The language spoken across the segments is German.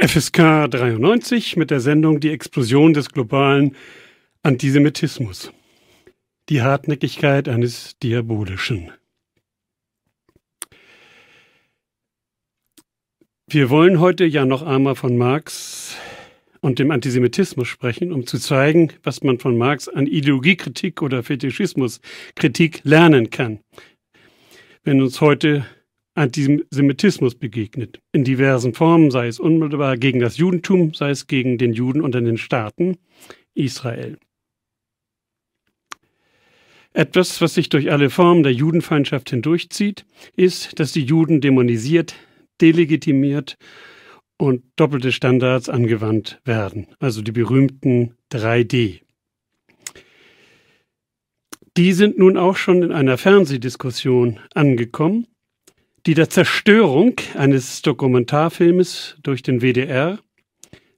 FSK 93 mit der Sendung Die Explosion des globalen Antisemitismus. Die Hartnäckigkeit eines Diabolischen. Wir wollen heute ja noch einmal von Marx und dem Antisemitismus sprechen, um zu zeigen, was man von Marx an Ideologiekritik oder Fetischismuskritik lernen kann. Wenn uns heute Antisemitismus begegnet. In diversen Formen, sei es unmittelbar gegen das Judentum, sei es gegen den Juden unter den Staaten Israel. Etwas, was sich durch alle Formen der Judenfeindschaft hindurchzieht, ist, dass die Juden dämonisiert, delegitimiert und doppelte Standards angewandt werden, also die berühmten 3D. Die sind nun auch schon in einer Fernsehdiskussion angekommen die der Zerstörung eines Dokumentarfilmes durch den WDR,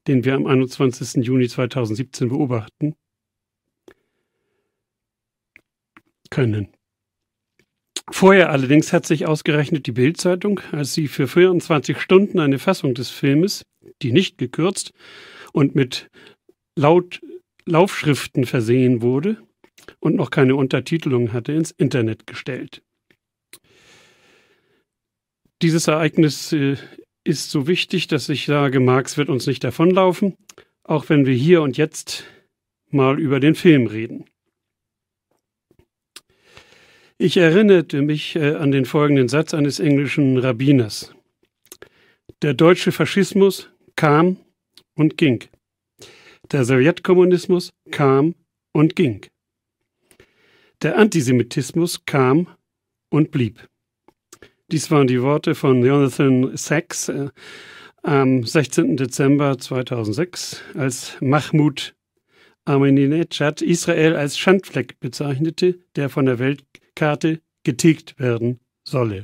den wir am 21. Juni 2017 beobachten können. Vorher allerdings hat sich ausgerechnet die Bildzeitung, als sie für 24 Stunden eine Fassung des Filmes, die nicht gekürzt und mit laut Laufschriften versehen wurde und noch keine Untertitelung hatte, ins Internet gestellt. Dieses Ereignis äh, ist so wichtig, dass ich sage, Marx wird uns nicht davonlaufen, auch wenn wir hier und jetzt mal über den Film reden. Ich erinnerte mich äh, an den folgenden Satz eines englischen Rabbiners. Der deutsche Faschismus kam und ging. Der Sowjetkommunismus kam und ging. Der Antisemitismus kam und blieb. Dies waren die Worte von Jonathan Sachs äh, am 16. Dezember 2006, als Mahmoud Ahmadinejad Israel als Schandfleck bezeichnete, der von der Weltkarte getilgt werden solle.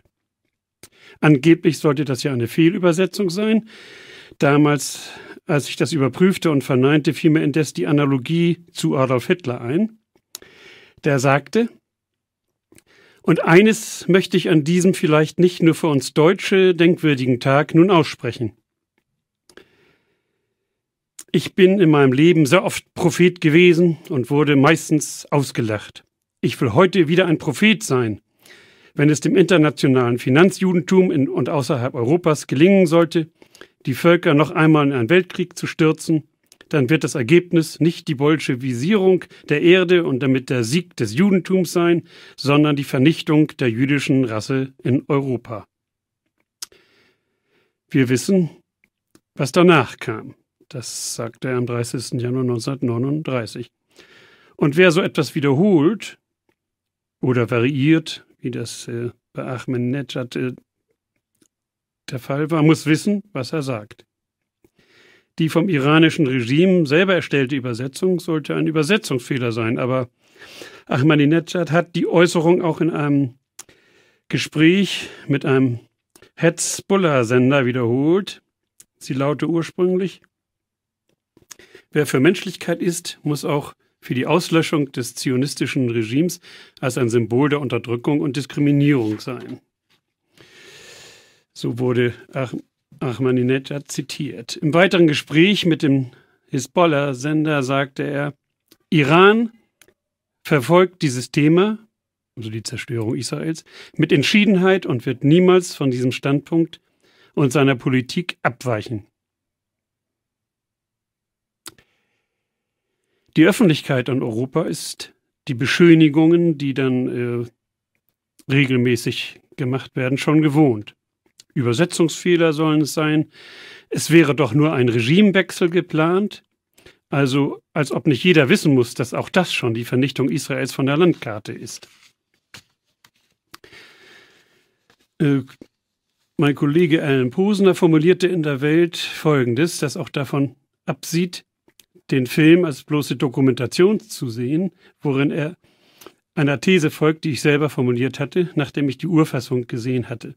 Angeblich sollte das ja eine Fehlübersetzung sein. Damals, als ich das überprüfte und verneinte, fiel mir indes die Analogie zu Adolf Hitler ein. Der sagte, und eines möchte ich an diesem vielleicht nicht nur für uns Deutsche denkwürdigen Tag nun aussprechen. Ich bin in meinem Leben sehr oft Prophet gewesen und wurde meistens ausgelacht. Ich will heute wieder ein Prophet sein. Wenn es dem internationalen Finanzjudentum in und außerhalb Europas gelingen sollte, die Völker noch einmal in einen Weltkrieg zu stürzen, dann wird das Ergebnis nicht die Bolschewisierung der Erde und damit der Sieg des Judentums sein, sondern die Vernichtung der jüdischen Rasse in Europa. Wir wissen, was danach kam. Das sagte er am 30. Januar 1939. Und wer so etwas wiederholt oder variiert, wie das äh, bei Ahmed Nejad äh, der Fall war, muss wissen, was er sagt. Die vom iranischen Regime selber erstellte Übersetzung sollte ein Übersetzungsfehler sein, aber Ahmadinejad hat die Äußerung auch in einem Gespräch mit einem hetzbullah sender wiederholt. Sie laute ursprünglich, wer für Menschlichkeit ist, muss auch für die Auslöschung des zionistischen Regimes als ein Symbol der Unterdrückung und Diskriminierung sein. So wurde Ahmadinejad zitiert. Im weiteren Gespräch mit dem Hisbollah-Sender sagte er, Iran verfolgt dieses Thema, also die Zerstörung Israels, mit Entschiedenheit und wird niemals von diesem Standpunkt und seiner Politik abweichen. Die Öffentlichkeit in Europa ist die Beschönigungen, die dann äh, regelmäßig gemacht werden, schon gewohnt. Übersetzungsfehler sollen es sein. Es wäre doch nur ein Regimewechsel geplant. Also als ob nicht jeder wissen muss, dass auch das schon die Vernichtung Israels von der Landkarte ist. Äh, mein Kollege Alan Posner formulierte in der Welt Folgendes, das auch davon absieht, den Film als bloße Dokumentation zu sehen, worin er einer These folgt, die ich selber formuliert hatte, nachdem ich die Urfassung gesehen hatte.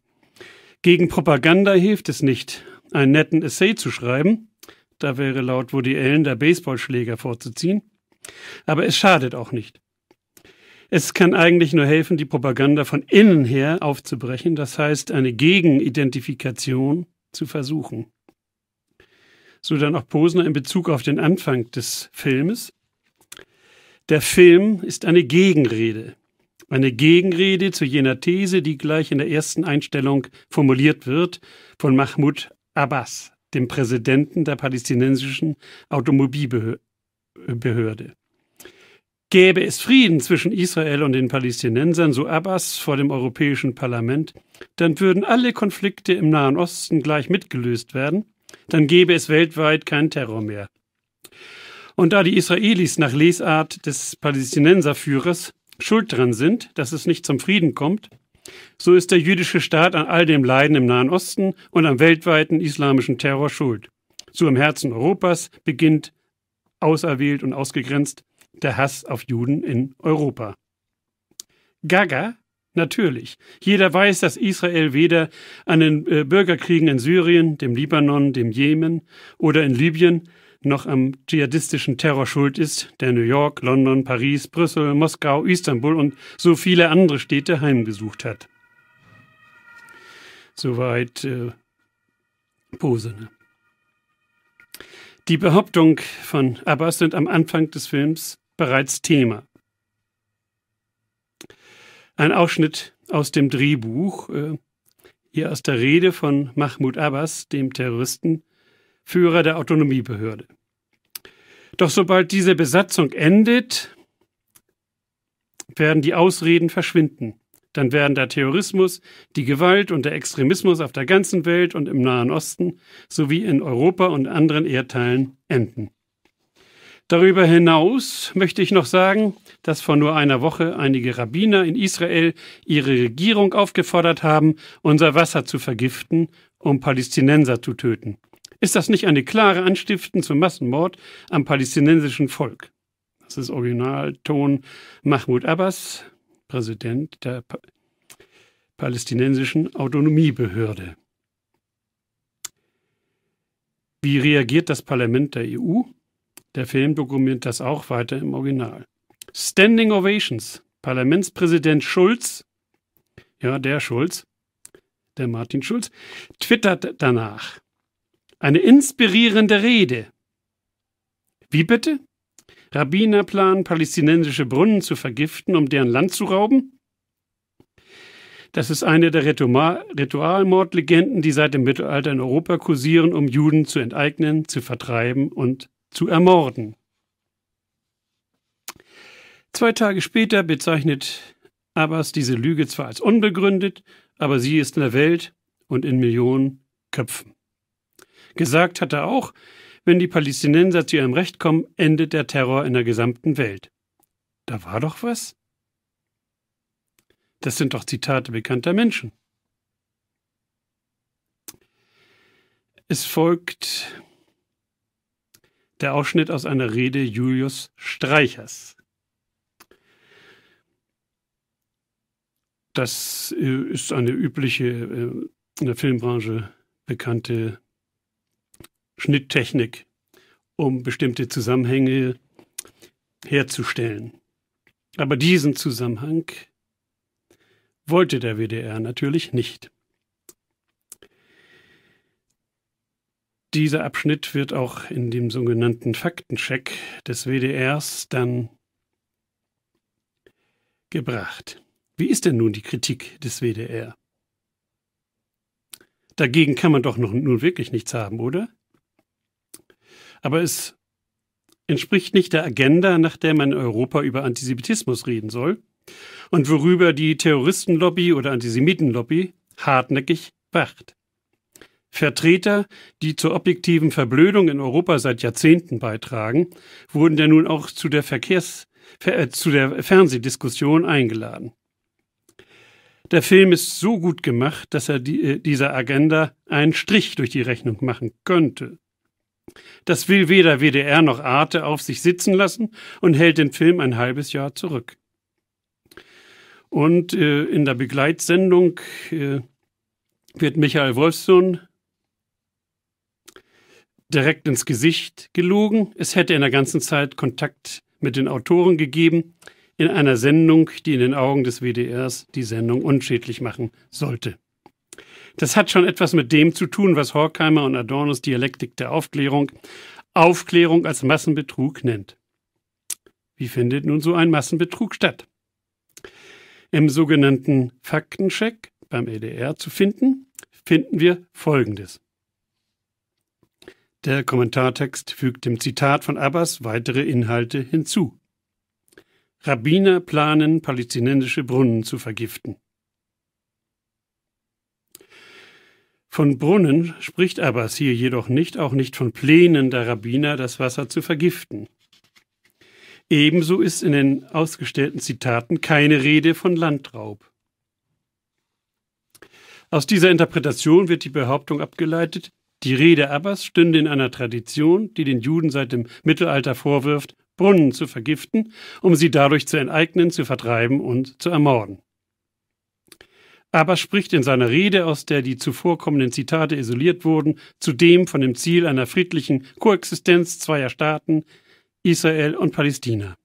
Gegen Propaganda hilft es nicht, einen netten Essay zu schreiben. Da wäre laut Woody Allen der Baseballschläger vorzuziehen. Aber es schadet auch nicht. Es kann eigentlich nur helfen, die Propaganda von innen her aufzubrechen, das heißt eine Gegenidentifikation zu versuchen. So dann auch Posner in Bezug auf den Anfang des Filmes. Der Film ist eine Gegenrede. Eine Gegenrede zu jener These, die gleich in der ersten Einstellung formuliert wird, von Mahmoud Abbas, dem Präsidenten der palästinensischen Automobilbehörde. Gäbe es Frieden zwischen Israel und den Palästinensern, so Abbas vor dem Europäischen Parlament, dann würden alle Konflikte im Nahen Osten gleich mitgelöst werden, dann gäbe es weltweit keinen Terror mehr. Und da die Israelis nach Lesart des Palästinenserführers schuld dran sind, dass es nicht zum Frieden kommt, so ist der jüdische Staat an all dem Leiden im Nahen Osten und am weltweiten islamischen Terror schuld. So im Herzen Europas beginnt auserwählt und ausgegrenzt der Hass auf Juden in Europa. Gaga? Natürlich. Jeder weiß, dass Israel weder an den äh, Bürgerkriegen in Syrien, dem Libanon, dem Jemen oder in Libyen noch am dschihadistischen Terror schuld ist, der New York, London, Paris, Brüssel, Moskau, Istanbul und so viele andere Städte heimgesucht hat. Soweit äh, Posene. Die Behauptung von Abbas sind am Anfang des Films bereits Thema. Ein Ausschnitt aus dem Drehbuch, äh, hier aus der Rede von Mahmoud Abbas, dem Terroristen, Führer der Autonomiebehörde. Doch sobald diese Besatzung endet, werden die Ausreden verschwinden. Dann werden der Terrorismus, die Gewalt und der Extremismus auf der ganzen Welt und im Nahen Osten sowie in Europa und anderen Erdteilen enden. Darüber hinaus möchte ich noch sagen, dass vor nur einer Woche einige Rabbiner in Israel ihre Regierung aufgefordert haben, unser Wasser zu vergiften, um Palästinenser zu töten. Ist das nicht eine klare Anstiften zum Massenmord am palästinensischen Volk? Das ist Originalton Mahmoud Abbas, Präsident der pa palästinensischen Autonomiebehörde. Wie reagiert das Parlament der EU? Der Film dokumentiert das auch weiter im Original. Standing Ovations. Parlamentspräsident Schulz, ja, der Schulz, der Martin Schulz, twittert danach. Eine inspirierende Rede. Wie bitte? Rabbiner planen, palästinensische Brunnen zu vergiften, um deren Land zu rauben? Das ist eine der Ritualmordlegenden, die seit dem Mittelalter in Europa kursieren, um Juden zu enteignen, zu vertreiben und zu ermorden. Zwei Tage später bezeichnet Abbas diese Lüge zwar als unbegründet, aber sie ist in der Welt und in Millionen Köpfen. Gesagt hat er auch, wenn die Palästinenser zu ihrem Recht kommen, endet der Terror in der gesamten Welt. Da war doch was? Das sind doch Zitate bekannter Menschen. Es folgt der Ausschnitt aus einer Rede Julius Streichers. Das äh, ist eine übliche äh, in der Filmbranche bekannte Schnitttechnik, um bestimmte Zusammenhänge herzustellen. Aber diesen Zusammenhang wollte der WDR natürlich nicht. Dieser Abschnitt wird auch in dem sogenannten Faktencheck des WDRs dann gebracht. Wie ist denn nun die Kritik des WDR? Dagegen kann man doch nun wirklich nichts haben, oder? Aber es entspricht nicht der Agenda, nach der man in Europa über Antisemitismus reden soll und worüber die Terroristenlobby oder Antisemitenlobby hartnäckig wacht. Vertreter, die zur objektiven Verblödung in Europa seit Jahrzehnten beitragen, wurden ja nun auch zu der, Verkehrs äh, zu der Fernsehdiskussion eingeladen. Der Film ist so gut gemacht, dass er die, äh, dieser Agenda einen Strich durch die Rechnung machen könnte. Das will weder WDR noch Arte auf sich sitzen lassen und hält den Film ein halbes Jahr zurück. Und äh, in der Begleitsendung äh, wird Michael Wolfsohn direkt ins Gesicht gelogen. Es hätte in der ganzen Zeit Kontakt mit den Autoren gegeben, in einer Sendung, die in den Augen des WDRs die Sendung unschädlich machen sollte. Das hat schon etwas mit dem zu tun, was Horkheimer und Adornos Dialektik der Aufklärung Aufklärung als Massenbetrug nennt. Wie findet nun so ein Massenbetrug statt? Im sogenannten Faktencheck beim EDR zu finden, finden wir Folgendes. Der Kommentartext fügt dem Zitat von Abbas weitere Inhalte hinzu. Rabbiner planen, palästinensische Brunnen zu vergiften. Von Brunnen spricht Abbas hier jedoch nicht, auch nicht von Plänen der Rabbiner, das Wasser zu vergiften. Ebenso ist in den ausgestellten Zitaten keine Rede von Landraub. Aus dieser Interpretation wird die Behauptung abgeleitet, die Rede Abbas stünde in einer Tradition, die den Juden seit dem Mittelalter vorwirft, Brunnen zu vergiften, um sie dadurch zu enteignen, zu vertreiben und zu ermorden aber spricht in seiner Rede, aus der die zuvor kommenden Zitate isoliert wurden, zudem von dem Ziel einer friedlichen Koexistenz zweier Staaten, Israel und Palästina.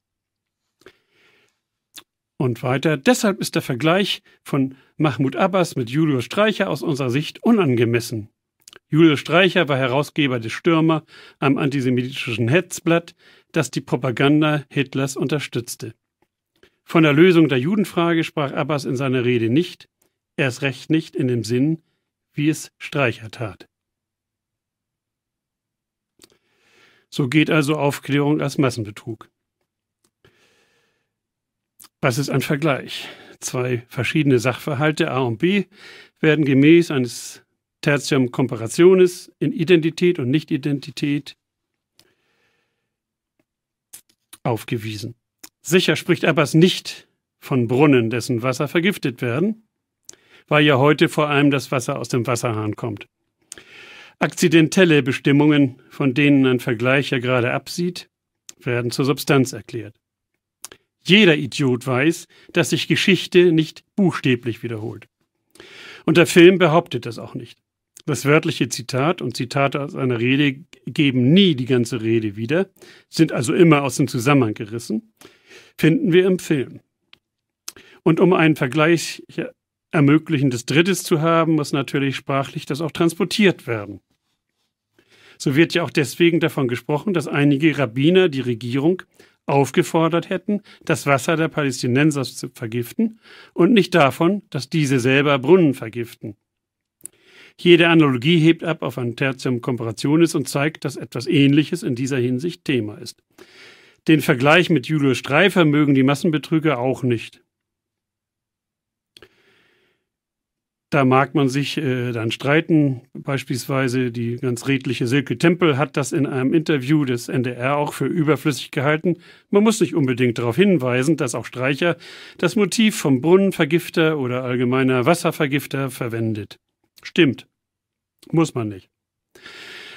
Und weiter, deshalb ist der Vergleich von Mahmoud Abbas mit Julius Streicher aus unserer Sicht unangemessen. Julius Streicher war Herausgeber des Stürmer am antisemitischen Hetzblatt, das die Propaganda Hitlers unterstützte. Von der Lösung der Judenfrage sprach Abbas in seiner Rede nicht, erst recht nicht in dem Sinn, wie es Streicher tat. So geht also Aufklärung als Massenbetrug. Was ist ein Vergleich? Zwei verschiedene Sachverhalte A und B werden gemäß eines Tertium Comparationis in Identität und Nichtidentität aufgewiesen. Sicher spricht Abbas nicht von Brunnen, dessen Wasser vergiftet werden, weil ja heute vor allem das Wasser aus dem Wasserhahn kommt. Akzidentelle Bestimmungen, von denen ein Vergleich ja gerade absieht, werden zur Substanz erklärt. Jeder Idiot weiß, dass sich Geschichte nicht buchstäblich wiederholt. Und der Film behauptet das auch nicht. Das wörtliche Zitat und Zitate aus einer Rede geben nie die ganze Rede wieder, sind also immer aus dem Zusammenhang gerissen, finden wir im Film. Und um einen Vergleich ermöglichen, des Drittes zu haben, muss natürlich sprachlich das auch transportiert werden. So wird ja auch deswegen davon gesprochen, dass einige Rabbiner die Regierung aufgefordert hätten, das Wasser der Palästinenser zu vergiften und nicht davon, dass diese selber Brunnen vergiften. Jede Analogie hebt ab auf ein Tertium Comparationis und zeigt, dass etwas Ähnliches in dieser Hinsicht Thema ist. Den Vergleich mit Julius Streifer mögen die Massenbetrüger auch nicht. Da mag man sich äh, dann streiten. Beispielsweise die ganz redliche Silke Tempel hat das in einem Interview des NDR auch für überflüssig gehalten. Man muss nicht unbedingt darauf hinweisen, dass auch Streicher das Motiv vom Brunnenvergifter oder allgemeiner Wasservergifter verwendet. Stimmt. Muss man nicht.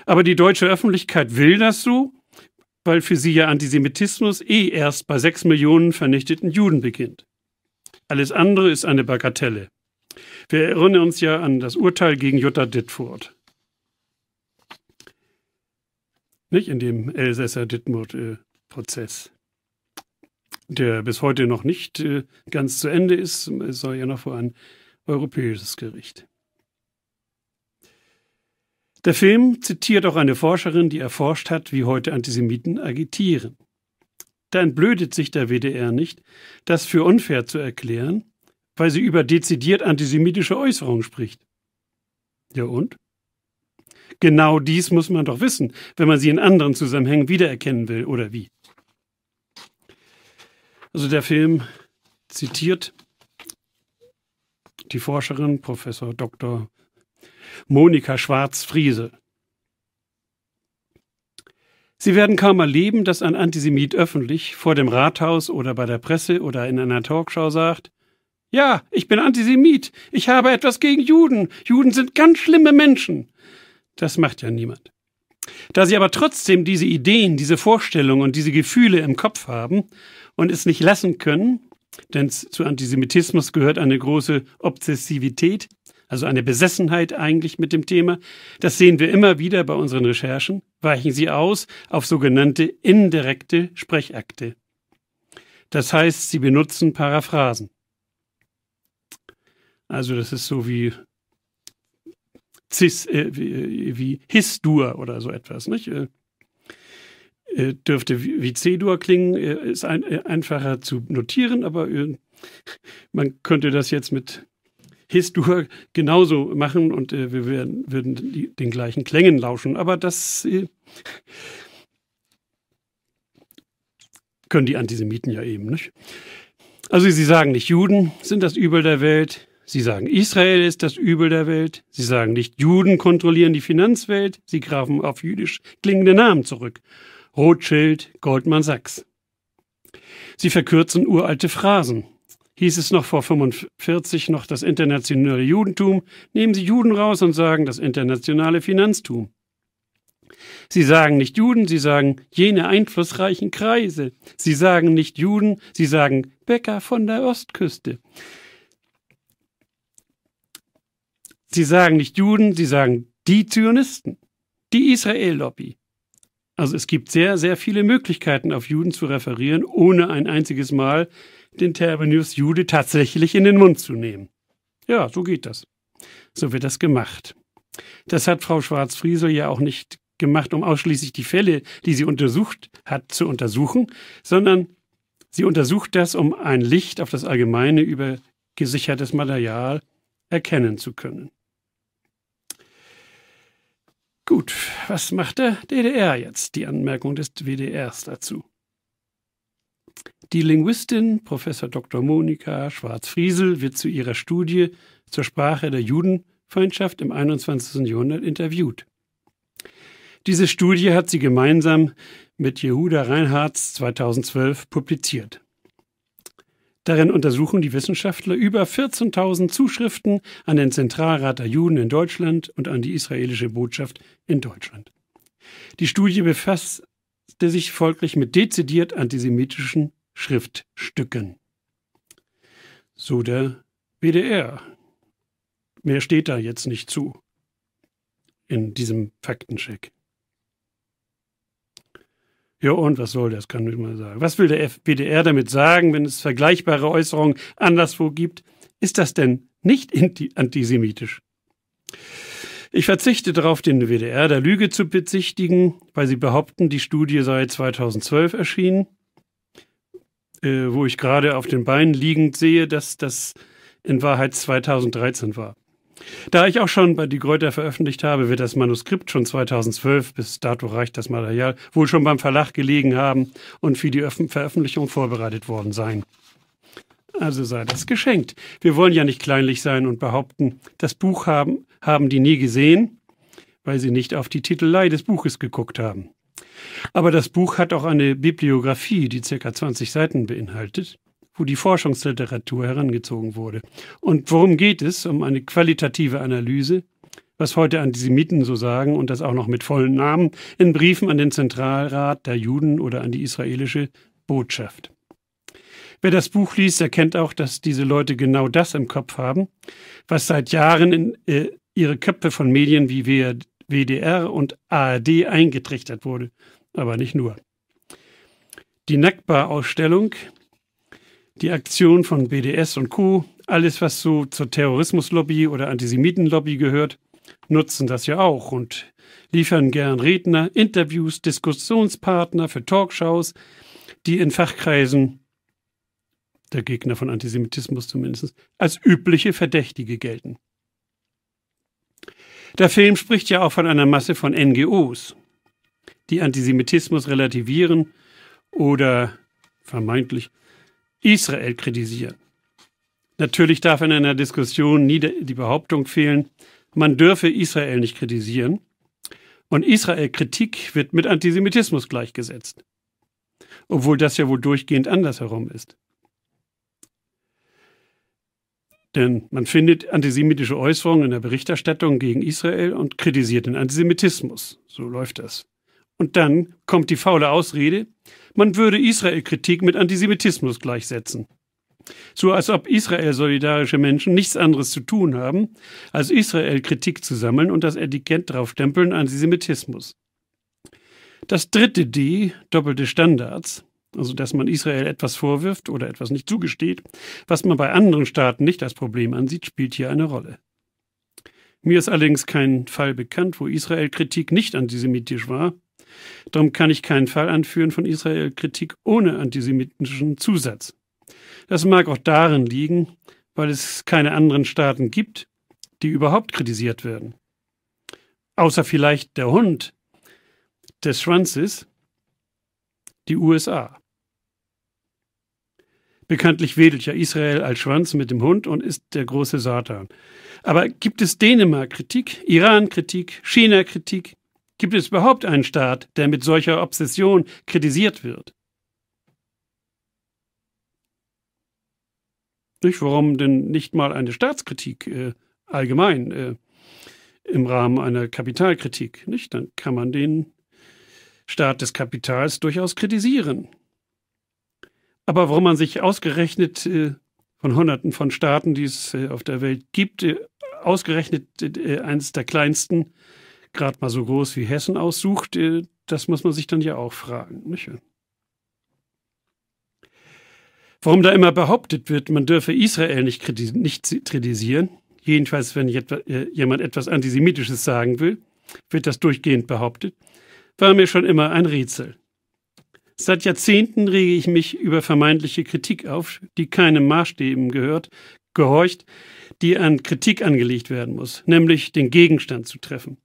Aber die deutsche Öffentlichkeit will das so, weil für sie ja Antisemitismus eh erst bei sechs Millionen vernichteten Juden beginnt. Alles andere ist eine Bagatelle. Wir erinnern uns ja an das Urteil gegen Jutta Dittfurt. Nicht in dem Elsässer-Dittmurt-Prozess, der bis heute noch nicht äh, ganz zu Ende ist. Es soll ja noch vor ein europäisches Gericht. Der Film zitiert auch eine Forscherin, die erforscht hat, wie heute Antisemiten agitieren. Da entblödet sich der WDR nicht, das für unfair zu erklären weil sie über dezidiert antisemitische Äußerungen spricht. Ja und? Genau dies muss man doch wissen, wenn man sie in anderen Zusammenhängen wiedererkennen will, oder wie? Also der Film zitiert die Forscherin Professor Dr. Monika Schwarz-Friese. Sie werden kaum erleben, dass ein Antisemit öffentlich vor dem Rathaus oder bei der Presse oder in einer Talkshow sagt, ja, ich bin Antisemit. Ich habe etwas gegen Juden. Juden sind ganz schlimme Menschen. Das macht ja niemand. Da sie aber trotzdem diese Ideen, diese Vorstellungen und diese Gefühle im Kopf haben und es nicht lassen können, denn zu Antisemitismus gehört eine große Obsessivität, also eine Besessenheit eigentlich mit dem Thema. Das sehen wir immer wieder bei unseren Recherchen, weichen sie aus auf sogenannte indirekte Sprechakte. Das heißt, sie benutzen Paraphrasen. Also das ist so wie Cis, äh, wie, äh, wie Histur oder so etwas, nicht? Äh, äh dürfte wie, C-Dur klingen, äh, ist ein, einfacher zu notieren, aber man könnte das jetzt mit His-Dur genauso machen und wir werden, würden die, den gleichen Klängen lauschen. Aber das können die Antisemiten ja eben nicht. Also sie sagen nicht Juden sind das Übel der Welt, Sie sagen, Israel ist das Übel der Welt. Sie sagen nicht, Juden kontrollieren die Finanzwelt. Sie grafen auf jüdisch klingende Namen zurück. Rothschild, Goldman Sachs. Sie verkürzen uralte Phrasen. Hieß es noch vor 45 noch das internationale Judentum, nehmen Sie Juden raus und sagen das internationale Finanztum. Sie sagen nicht Juden, sie sagen jene einflussreichen Kreise. Sie sagen nicht Juden, sie sagen Bäcker von der Ostküste. Sie sagen nicht Juden, sie sagen die Zionisten, die Israel-Lobby. Also es gibt sehr, sehr viele Möglichkeiten, auf Juden zu referieren, ohne ein einziges Mal den Terminus Jude tatsächlich in den Mund zu nehmen. Ja, so geht das. So wird das gemacht. Das hat Frau Schwarz-Friesel ja auch nicht gemacht, um ausschließlich die Fälle, die sie untersucht hat, zu untersuchen, sondern sie untersucht das, um ein Licht auf das Allgemeine über gesichertes Material erkennen zu können. Gut, was macht der DDR jetzt? Die Anmerkung des WDRs dazu. Die Linguistin Prof. Dr. Monika Schwarz-Friesel wird zu ihrer Studie zur Sprache der Judenfeindschaft im 21. Jahrhundert interviewt. Diese Studie hat sie gemeinsam mit Jehuda Reinhardt 2012 publiziert. Darin untersuchen die Wissenschaftler über 14.000 Zuschriften an den Zentralrat der Juden in Deutschland und an die israelische Botschaft in Deutschland. Die Studie befasste sich folglich mit dezidiert antisemitischen Schriftstücken. So der BDR. Mehr steht da jetzt nicht zu in diesem Faktencheck. Ja, und was soll das, kann ich mal sagen. Was will der FPDR damit sagen, wenn es vergleichbare Äußerungen anderswo gibt? Ist das denn nicht antisemitisch? Ich verzichte darauf, den WDR der Lüge zu bezichtigen, weil sie behaupten, die Studie sei 2012 erschienen, äh, wo ich gerade auf den Beinen liegend sehe, dass das in Wahrheit 2013 war. Da ich auch schon bei Die Gräuter veröffentlicht habe, wird das Manuskript schon 2012, bis dato reicht das Material, wohl schon beim Verlag gelegen haben und für die Veröffentlichung vorbereitet worden sein. Also sei das geschenkt. Wir wollen ja nicht kleinlich sein und behaupten, das Buch haben, haben die nie gesehen, weil sie nicht auf die Titelei des Buches geguckt haben. Aber das Buch hat auch eine Bibliografie, die ca. 20 Seiten beinhaltet wo die Forschungsliteratur herangezogen wurde. Und worum geht es? Um eine qualitative Analyse, was heute Antisemiten so sagen und das auch noch mit vollen Namen in Briefen an den Zentralrat der Juden oder an die israelische Botschaft. Wer das Buch liest, erkennt auch, dass diese Leute genau das im Kopf haben, was seit Jahren in äh, ihre Köpfe von Medien wie WDR und ARD eingetrichtert wurde. Aber nicht nur. Die nackbar ausstellung die Aktion von BDS und Co., alles, was so zur Terrorismuslobby oder Antisemitenlobby gehört, nutzen das ja auch und liefern gern Redner, Interviews, Diskussionspartner für Talkshows, die in Fachkreisen der Gegner von Antisemitismus zumindest, als übliche Verdächtige gelten. Der Film spricht ja auch von einer Masse von NGOs, die Antisemitismus relativieren oder vermeintlich Israel kritisieren. Natürlich darf in einer Diskussion nie die Behauptung fehlen, man dürfe Israel nicht kritisieren. Und Israel-Kritik wird mit Antisemitismus gleichgesetzt. Obwohl das ja wohl durchgehend andersherum ist. Denn man findet antisemitische Äußerungen in der Berichterstattung gegen Israel und kritisiert den Antisemitismus. So läuft das. Und dann kommt die faule Ausrede, man würde Israel-Kritik mit Antisemitismus gleichsetzen. So als ob Israel-solidarische Menschen nichts anderes zu tun haben, als Israel-Kritik zu sammeln und das Etikett draufstempeln Antisemitismus. Das dritte D, doppelte Standards, also dass man Israel etwas vorwirft oder etwas nicht zugesteht, was man bei anderen Staaten nicht als Problem ansieht, spielt hier eine Rolle. Mir ist allerdings kein Fall bekannt, wo Israel-Kritik nicht antisemitisch war Darum kann ich keinen Fall anführen von Israel-Kritik ohne antisemitischen Zusatz. Das mag auch darin liegen, weil es keine anderen Staaten gibt, die überhaupt kritisiert werden. Außer vielleicht der Hund des Schwanzes, die USA. Bekanntlich wedelt ja Israel als Schwanz mit dem Hund und ist der große Satan. Aber gibt es Dänemark Kritik, Iran Kritik, China Kritik, Gibt es überhaupt einen Staat, der mit solcher Obsession kritisiert wird? Nicht, warum denn nicht mal eine Staatskritik äh, allgemein äh, im Rahmen einer Kapitalkritik? Nicht? Dann kann man den Staat des Kapitals durchaus kritisieren. Aber warum man sich ausgerechnet äh, von Hunderten von Staaten, die es äh, auf der Welt gibt, äh, ausgerechnet äh, eines der kleinsten gerade mal so groß wie Hessen aussucht, äh, das muss man sich dann ja auch fragen. Nicht? Warum da immer behauptet wird, man dürfe Israel nicht, kritis nicht kritisieren, jedenfalls wenn etwa, äh, jemand etwas Antisemitisches sagen will, wird das durchgehend behauptet, war mir schon immer ein Rätsel. Seit Jahrzehnten rege ich mich über vermeintliche Kritik auf, die keinem Maßstäben gehört, gehorcht, die an Kritik angelegt werden muss, nämlich den Gegenstand zu treffen.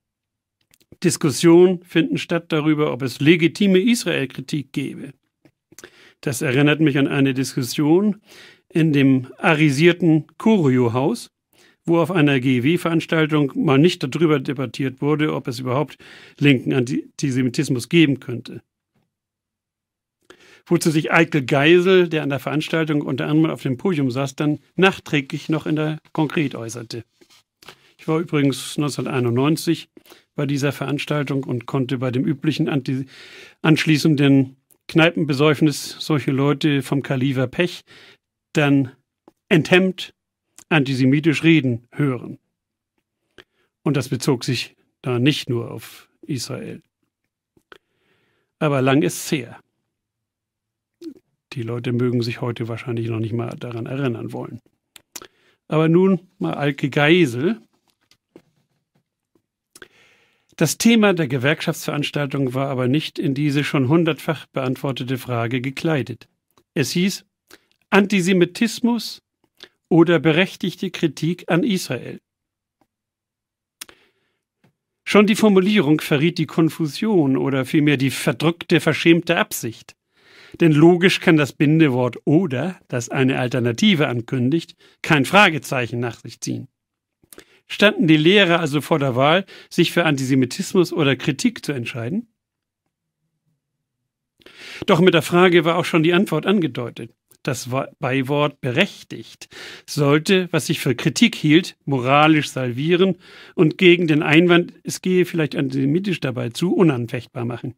Diskussionen finden statt darüber, ob es legitime Israel-Kritik gäbe. Das erinnert mich an eine Diskussion in dem arisierten Curio-Haus, wo auf einer GW-Veranstaltung mal nicht darüber debattiert wurde, ob es überhaupt linken Antisemitismus geben könnte. Wozu sich Eikel Geisel, der an der Veranstaltung unter anderem auf dem Podium saß, dann nachträglich noch in der Konkret äußerte. Ich war übrigens 1991 bei dieser Veranstaltung und konnte bei dem üblichen Anti anschließenden Kneipenbesäufnis solche Leute vom Kaliber Pech dann enthemmt antisemitisch reden hören. Und das bezog sich da nicht nur auf Israel. Aber lang ist es her. Die Leute mögen sich heute wahrscheinlich noch nicht mal daran erinnern wollen. Aber nun mal Alke Geisel, das Thema der Gewerkschaftsveranstaltung war aber nicht in diese schon hundertfach beantwortete Frage gekleidet. Es hieß Antisemitismus oder berechtigte Kritik an Israel. Schon die Formulierung verriet die Konfusion oder vielmehr die verdrückte, verschämte Absicht. Denn logisch kann das Bindewort oder, das eine Alternative ankündigt, kein Fragezeichen nach sich ziehen. Standen die Lehrer also vor der Wahl, sich für Antisemitismus oder Kritik zu entscheiden? Doch mit der Frage war auch schon die Antwort angedeutet. Das Beiwort berechtigt sollte, was sich für Kritik hielt, moralisch salvieren und gegen den Einwand, es gehe vielleicht antisemitisch dabei zu, unanfechtbar machen.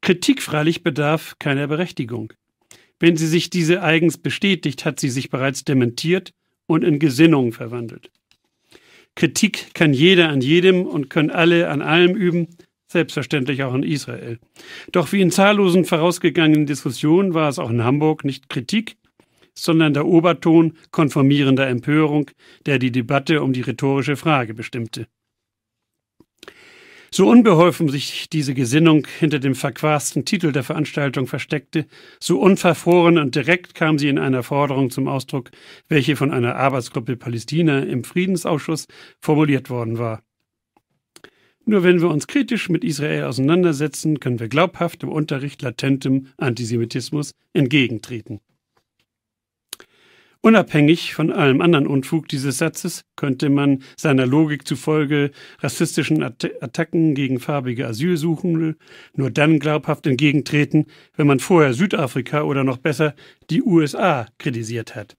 Kritik freilich bedarf keiner Berechtigung. Wenn sie sich diese eigens bestätigt, hat sie sich bereits dementiert und in Gesinnung verwandelt. Kritik kann jeder an jedem und können alle an allem üben, selbstverständlich auch an Israel. Doch wie in zahllosen vorausgegangenen Diskussionen war es auch in Hamburg nicht Kritik, sondern der Oberton konformierender Empörung, der die Debatte um die rhetorische Frage bestimmte. So unbeholfen sich diese Gesinnung hinter dem verquasten Titel der Veranstaltung versteckte, so unverfroren und direkt kam sie in einer Forderung zum Ausdruck, welche von einer Arbeitsgruppe Palästina im Friedensausschuss formuliert worden war. Nur wenn wir uns kritisch mit Israel auseinandersetzen, können wir glaubhaft im Unterricht latentem Antisemitismus entgegentreten. Unabhängig von allem anderen Unfug dieses Satzes könnte man seiner Logik zufolge rassistischen Attacken gegen farbige Asylsuchende nur dann glaubhaft entgegentreten, wenn man vorher Südafrika oder noch besser die USA kritisiert hat.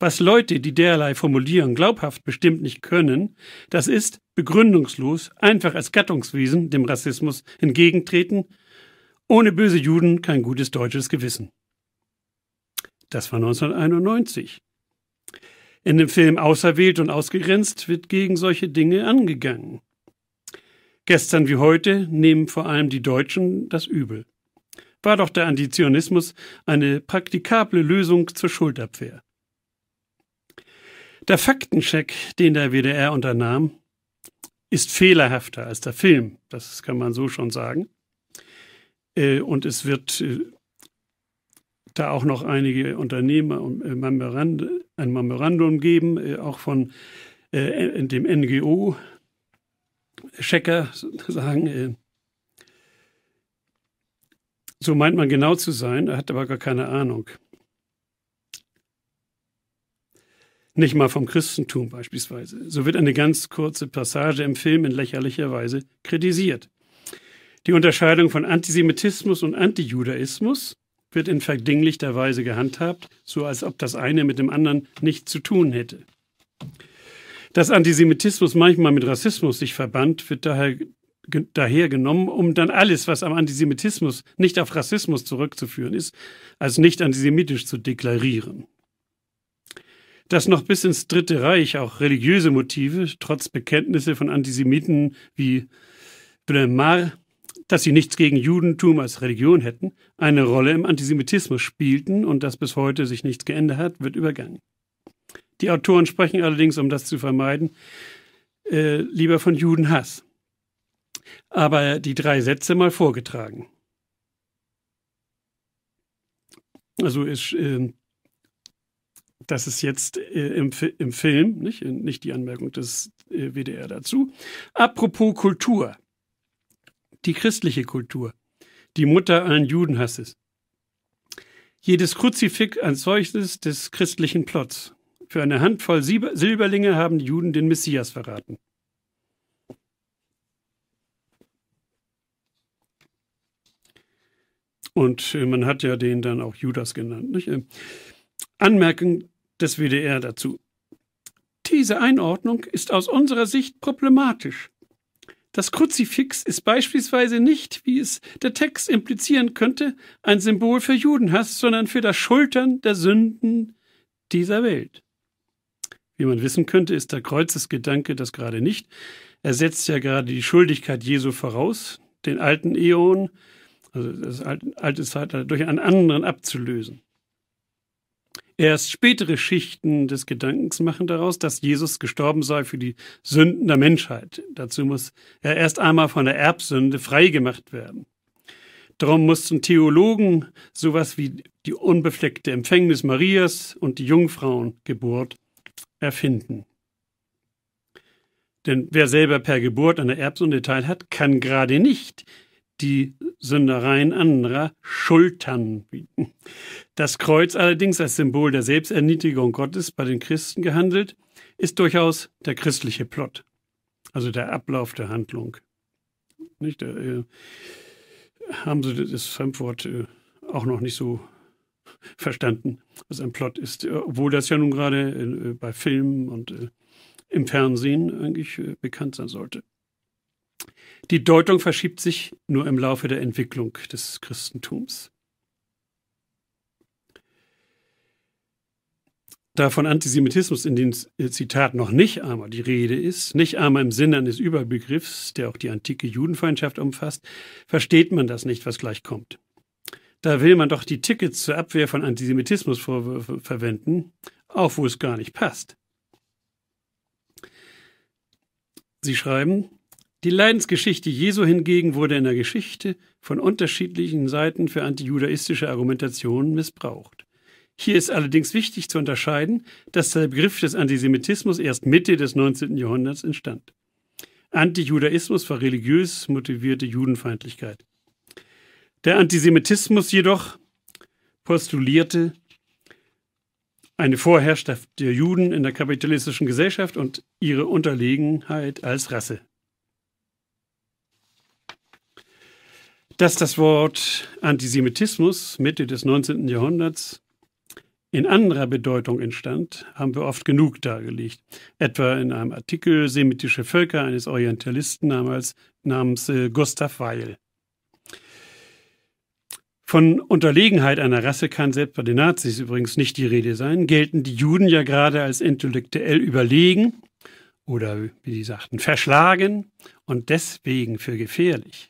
Was Leute, die derlei formulieren, glaubhaft bestimmt nicht können, das ist begründungslos einfach als Gattungswesen dem Rassismus entgegentreten, ohne böse Juden kein gutes deutsches Gewissen. Das war 1991. In dem Film Auserwählt und Ausgegrenzt wird gegen solche Dinge angegangen. Gestern wie heute nehmen vor allem die Deutschen das übel. War doch der Antizionismus eine praktikable Lösung zur Schuldabwehr. Der Faktencheck, den der WDR unternahm, ist fehlerhafter als der Film, das kann man so schon sagen. Äh, und es wird äh, da auch noch einige Unternehmer äh, ein Memorandum geben, äh, auch von äh, dem NGO, Checker sozusagen. So meint man genau zu sein, er hat aber gar keine Ahnung. Nicht mal vom Christentum beispielsweise. So wird eine ganz kurze Passage im Film in lächerlicher Weise kritisiert. Die Unterscheidung von Antisemitismus und Antijudaismus wird in verdinglichter Weise gehandhabt, so als ob das eine mit dem anderen nichts zu tun hätte. Dass Antisemitismus manchmal mit Rassismus sich verbannt, wird daher, daher genommen, um dann alles, was am Antisemitismus nicht auf Rassismus zurückzuführen ist, als nicht antisemitisch zu deklarieren. Dass noch bis ins Dritte Reich auch religiöse Motive, trotz Bekenntnisse von Antisemiten wie Bremar dass sie nichts gegen Judentum als Religion hätten, eine Rolle im Antisemitismus spielten und dass bis heute sich nichts geändert hat, wird übergangen. Die Autoren sprechen allerdings, um das zu vermeiden, äh, lieber von Judenhass. Aber die drei Sätze mal vorgetragen. Also ist, äh, das ist jetzt äh, im, im, Film, nicht, nicht die Anmerkung des äh, WDR dazu. Apropos Kultur die christliche Kultur, die Mutter allen Judenhasses. Jedes Kruzifix ein Zeugnis des christlichen Plots. Für eine Handvoll Silberlinge haben die Juden den Messias verraten. Und äh, man hat ja den dann auch Judas genannt. Nicht? Ähm, Anmerkung des WDR dazu. Diese Einordnung ist aus unserer Sicht problematisch. Das Kruzifix ist beispielsweise nicht, wie es der Text implizieren könnte, ein Symbol für Judenhass, sondern für das Schultern der Sünden dieser Welt. Wie man wissen könnte, ist der Kreuzesgedanke das gerade nicht. Er setzt ja gerade die Schuldigkeit Jesu voraus, den alten Äon, also das alte Zeitalter, durch einen anderen abzulösen. Erst spätere Schichten des Gedankens machen daraus, dass Jesus gestorben sei für die Sünden der Menschheit. Dazu muss er erst einmal von der Erbsünde freigemacht werden. Darum mussten Theologen sowas wie die unbefleckte Empfängnis Marias und die Jungfrauengeburt erfinden. Denn wer selber per Geburt an der Erbsünde teilhat, kann gerade nicht die Sündereien anderer Schultern bieten. Das Kreuz allerdings als Symbol der Selbsterniedrigung Gottes bei den Christen gehandelt, ist durchaus der christliche Plot, also der Ablauf der Handlung. Nicht, äh, äh haben Sie das Fremdwort äh, auch noch nicht so verstanden, was ein Plot ist, äh, obwohl das ja nun gerade äh, bei Filmen und äh, im Fernsehen eigentlich bekannt sein sollte. Die Deutung verschiebt sich nur im Laufe der Entwicklung des Christentums. Da von Antisemitismus in den Zitat noch nicht einmal die Rede ist, nicht einmal im Sinne eines Überbegriffs, der auch die antike Judenfeindschaft umfasst, versteht man das nicht, was gleich kommt. Da will man doch die Tickets zur Abwehr von Antisemitismusvorwürfen verwenden, auch wo es gar nicht passt. Sie schreiben, die Leidensgeschichte Jesu hingegen wurde in der Geschichte von unterschiedlichen Seiten für antijudaistische Argumentationen missbraucht. Hier ist allerdings wichtig zu unterscheiden, dass der Begriff des Antisemitismus erst Mitte des 19. Jahrhunderts entstand. Antijudaismus war religiös motivierte Judenfeindlichkeit. Der Antisemitismus jedoch postulierte eine Vorherrschaft der Juden in der kapitalistischen Gesellschaft und ihre Unterlegenheit als Rasse. dass das Wort Antisemitismus Mitte des 19. Jahrhunderts in anderer Bedeutung entstand, haben wir oft genug dargelegt. Etwa in einem Artikel Semitische Völker eines Orientalisten damals namens äh, Gustav Weil. Von Unterlegenheit einer Rasse kann selbst bei den Nazis übrigens nicht die Rede sein, gelten die Juden ja gerade als intellektuell überlegen oder, wie sie sagten, verschlagen und deswegen für gefährlich.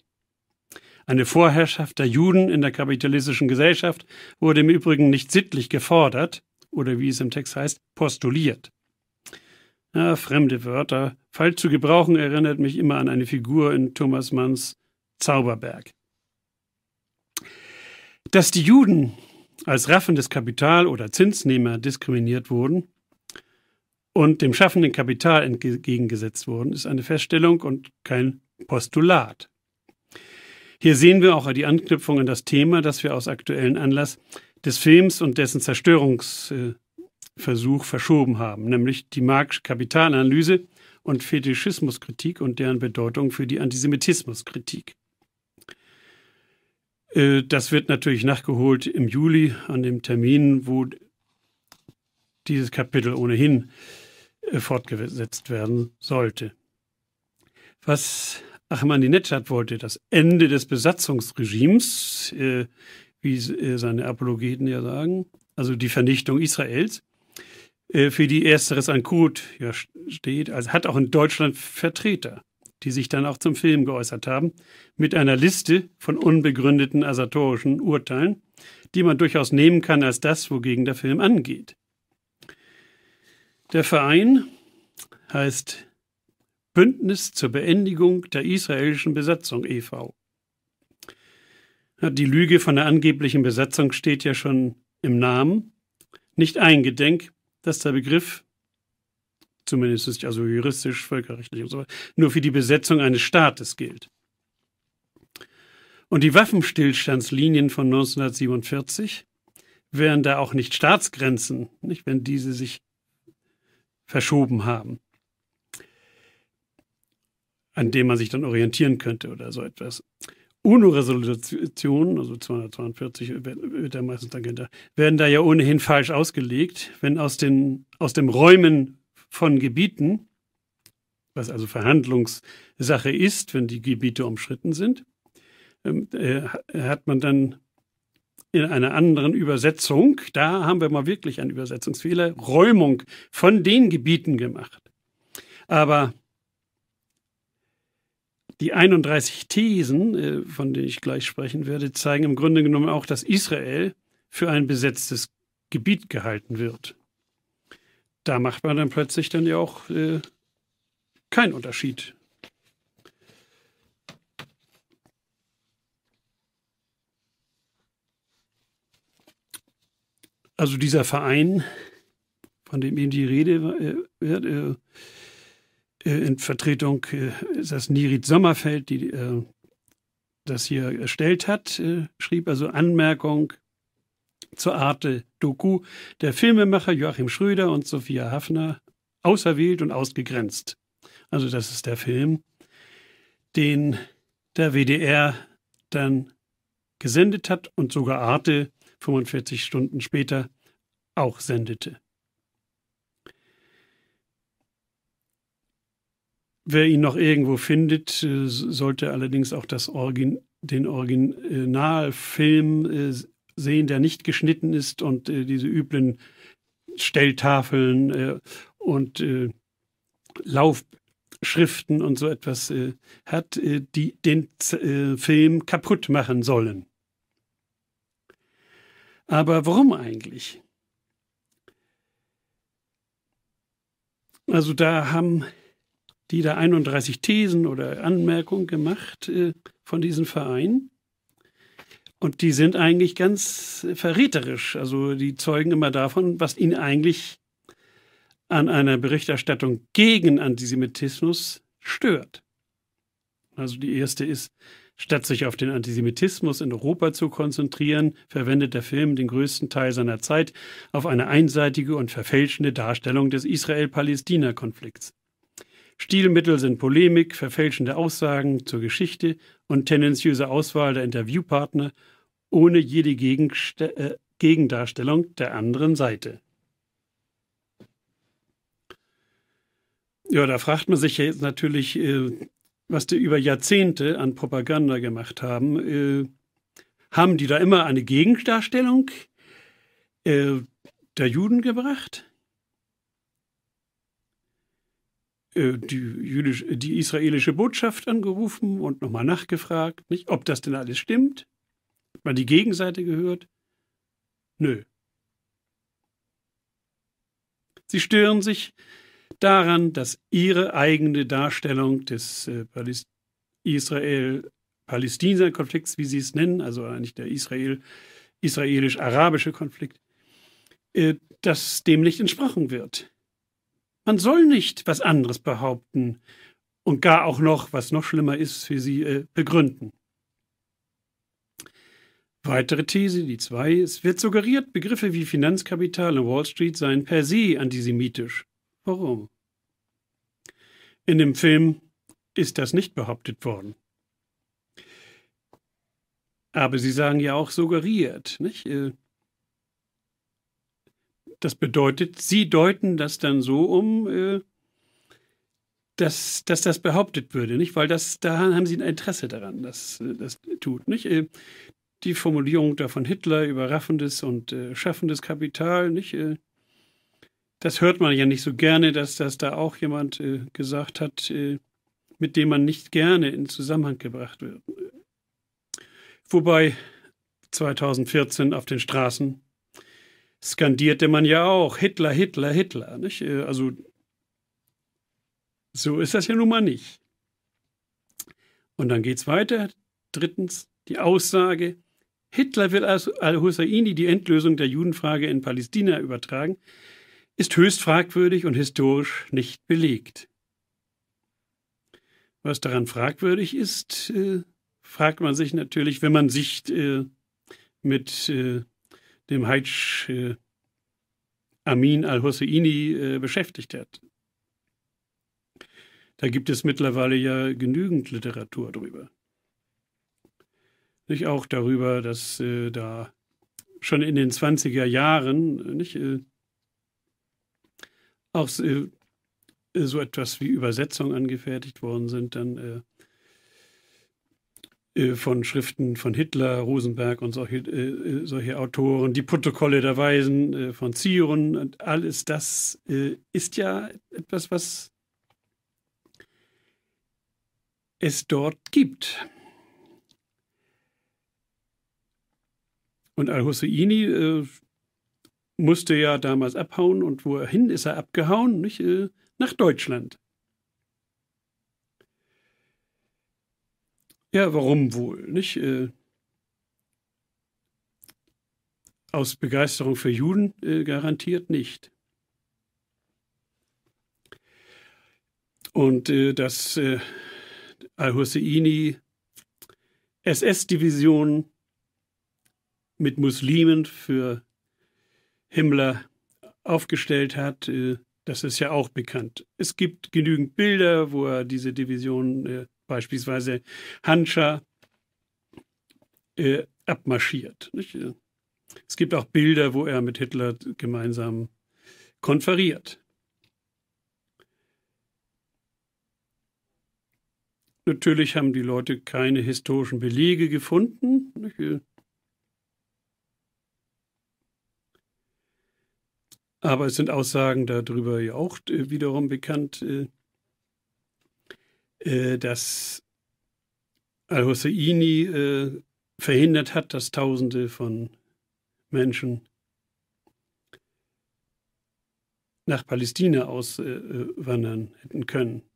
Eine Vorherrschaft der Juden in der kapitalistischen Gesellschaft wurde im Übrigen nicht sittlich gefordert oder wie es im Text heißt, postuliert. Ja, fremde Wörter, falsch zu gebrauchen, erinnert mich immer an eine Figur in Thomas Manns Zauberberg. Dass die Juden als raffendes Kapital oder Zinsnehmer diskriminiert wurden und dem schaffenden Kapital entgegengesetzt wurden, ist eine Feststellung und kein Postulat. Hier sehen wir auch die Anknüpfung an das Thema, das wir aus aktuellen Anlass des Films und dessen Zerstörungsversuch verschoben haben, nämlich die Marxische Kapitalanalyse und Fetischismuskritik und deren Bedeutung für die Antisemitismuskritik. Äh, das wird natürlich nachgeholt im Juli an dem Termin, wo dieses Kapitel ohnehin äh, fortgesetzt werden sollte. Was Ahmadinejad wollte das Ende des Besatzungsregimes, äh, wie äh, seine Apologeten ja sagen, also die Vernichtung Israels, äh, für die ersteres ein Kut ja, steht, also hat auch in Deutschland Vertreter, die sich dann auch zum Film geäußert haben, mit einer Liste von unbegründeten asatorischen Urteilen, die man durchaus nehmen kann als das, wogegen der Film angeht. Der Verein heißt Bündnis zur Beendigung der israelischen Besatzung e.V. Die Lüge von der angeblichen Besatzung steht ja schon im Namen. Nicht eingedenk, dass der Begriff, zumindest ist also juristisch, völkerrechtlich und so weiter, nur für die Besetzung eines Staates gilt. Und die Waffenstillstandslinien von 1947 wären da auch nicht Staatsgrenzen, nicht, wenn diese sich verschoben haben an dem man sich dann orientieren könnte oder so etwas. UNO-Resolutionen, also 242 wird ja meistens dann genannt, werden da ja ohnehin falsch ausgelegt, wenn aus den aus dem Räumen von Gebieten, was also Verhandlungssache ist, wenn die Gebiete umschritten sind, ähm, äh, hat man dann in einer anderen Übersetzung, da haben wir mal wirklich einen Übersetzungsfehler, Räumung von den Gebieten gemacht. Aber die 31 Thesen, äh, von denen ich gleich sprechen werde, zeigen im Grunde genommen auch, dass Israel für ein besetztes Gebiet gehalten wird. Da macht man dann plötzlich dann ja auch äh, keinen Unterschied. Also dieser Verein, von dem eben die Rede äh, äh, äh, in Vertretung ist äh, das Nirit Sommerfeld, die äh, das hier erstellt hat, schrieb also Anmerkung zur Arte Doku der Filmemacher Joachim Schröder und Sophia Hafner auserwählt und ausgegrenzt. Also das ist der Film, den der WDR dann gesendet hat und sogar Arte 45 Stunden später auch sendete. Wer ihn noch irgendwo findet, äh, sollte allerdings auch das Origin, den Originalfilm äh, sehen, der nicht geschnitten ist und äh, diese üblen Stelltafeln und Laufschriften und so etwas hat, die den Film kaputt machen sollen. Aber warum eigentlich? Also da haben die da 31 Thesen oder Anmerkungen gemacht äh, von diesem Verein. Und die sind eigentlich ganz verräterisch. Also die zeugen immer davon, was ihnen eigentlich an einer Berichterstattung gegen Antisemitismus stört. Also die erste ist, statt sich auf den Antisemitismus in Europa zu konzentrieren, verwendet der Film den größten Teil seiner Zeit auf eine einseitige und verfälschende Darstellung des Israel-Palästina-Konflikts. Stilmittel sind Polemik, verfälschende Aussagen zur Geschichte und tendenziöse Auswahl der Interviewpartner ohne jede Gegenste äh, Gegendarstellung der anderen Seite. Ja, da fragt man sich jetzt natürlich, äh, was die über Jahrzehnte an Propaganda gemacht haben. Äh, haben die da immer eine Gegendarstellung äh, der Juden gebracht? Äh, die, jüdisch, die israelische Botschaft angerufen und nochmal nachgefragt, nicht, ob das denn alles stimmt. Hat man die Gegenseite gehört? Nö. Sie stören sich daran, dass ihre eigene Darstellung des äh, Israel-Palästinenser-Konflikts, wie sie es nennen, also eigentlich der Israel, israelisch-arabische Konflikt, äh, dass dem nicht entsprochen wird. Man soll nicht was anderes behaupten und gar auch noch, was noch schlimmer ist, für sie äh, begründen. Weitere These, die zwei, es wird suggeriert, Begriffe wie Finanzkapital und Wall Street seien per se antisemitisch. Warum? In dem Film ist das nicht behauptet worden. Aber sie sagen ja auch suggeriert, nicht? Äh, das bedeutet, Sie deuten das dann so um, äh, dass, dass das behauptet würde, nicht? Weil das, da haben Sie ein Interesse daran, dass äh, das tut, nicht? Äh, die Formulierung da von Hitler über raffendes und schaffendes Kapital, nicht? das hört man ja nicht so gerne, dass das da auch jemand gesagt hat, mit dem man nicht gerne in Zusammenhang gebracht wird. Wobei 2014 auf den Straßen skandierte man ja auch Hitler, Hitler, Hitler. Nicht? Äh, also so ist das ja nun mal nicht. Und dann geht es weiter. Drittens die Aussage, Hitler will al-Husseini die Endlösung der Judenfrage in Palästina übertragen, ist höchst fragwürdig und historisch nicht belegt. Was daran fragwürdig ist, äh, fragt man sich natürlich, wenn man sich äh, mit äh, dem Hajj äh, Amin al-Husseini äh, beschäftigt hat. Da gibt es mittlerweile ja genügend Literatur drüber. Nicht auch darüber, dass äh, da schon in den 20er Jahren äh, nicht, äh, auch äh, so etwas wie Übersetzungen angefertigt worden sind, dann äh, von Schriften von Hitler, Rosenberg und solche, äh, äh, solche Autoren, die Protokolle der Weisen äh, von Zion und alles das äh, ist ja etwas, was es dort gibt. Und Al-Husseini äh, musste ja damals abhauen und wohin ist er abgehauen? Nicht? nach Deutschland. Ja, warum wohl? Nicht? Äh, aus Begeisterung für Juden äh, garantiert nicht. Und äh, dass äh, Al-Husseini SS-Division mit Muslimen für Himmler aufgestellt hat, äh, das ist ja auch bekannt. Es gibt genügend Bilder, wo er diese Division äh, beispielsweise Hanscha äh, abmarschiert. Nicht? Es gibt auch Bilder, wo er mit Hitler gemeinsam konferiert. Natürlich haben die Leute keine historischen Belege gefunden. Nicht? Aber es sind Aussagen darüber ja auch äh, wiederum bekannt, äh, äh, dass Al-Husseini äh, verhindert hat, dass Tausende von Menschen nach Palästina auswandern hätten können.